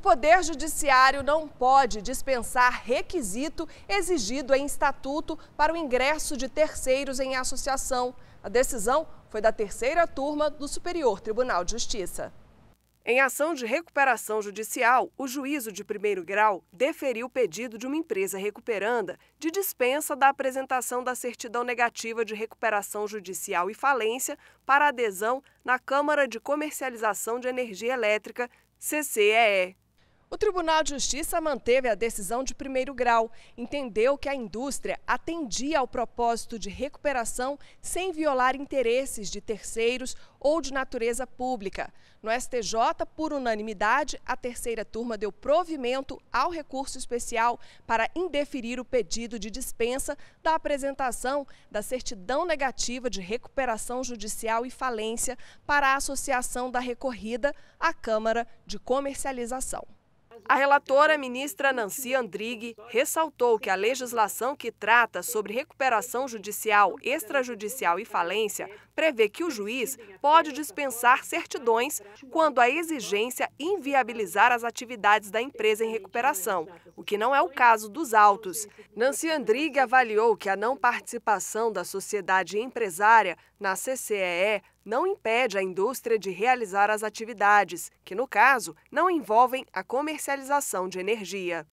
O Poder Judiciário não pode dispensar requisito exigido em estatuto para o ingresso de terceiros em associação. A decisão foi da terceira turma do Superior Tribunal de Justiça. Em ação de recuperação judicial, o juízo de primeiro grau deferiu o pedido de uma empresa recuperanda de dispensa da apresentação da certidão negativa de recuperação judicial e falência para adesão na Câmara de Comercialização de Energia Elétrica, CCEE. O Tribunal de Justiça manteve a decisão de primeiro grau, entendeu que a indústria atendia ao propósito de recuperação sem violar interesses de terceiros ou de natureza pública. No STJ, por unanimidade, a terceira turma deu provimento ao recurso especial para indeferir o pedido de dispensa da apresentação da certidão negativa de recuperação judicial e falência para a associação da recorrida à Câmara de Comercialização. A relatora, ministra Nancy Andrighi, ressaltou que a legislação que trata sobre recuperação judicial, extrajudicial e falência prevê que o juiz pode dispensar certidões quando a exigência inviabilizar as atividades da empresa em recuperação, o que não é o caso dos autos. Nancy Andrighi avaliou que a não participação da sociedade empresária na CCEE não impede a indústria de realizar as atividades, que no caso não envolvem a comercialização comercialização de energia.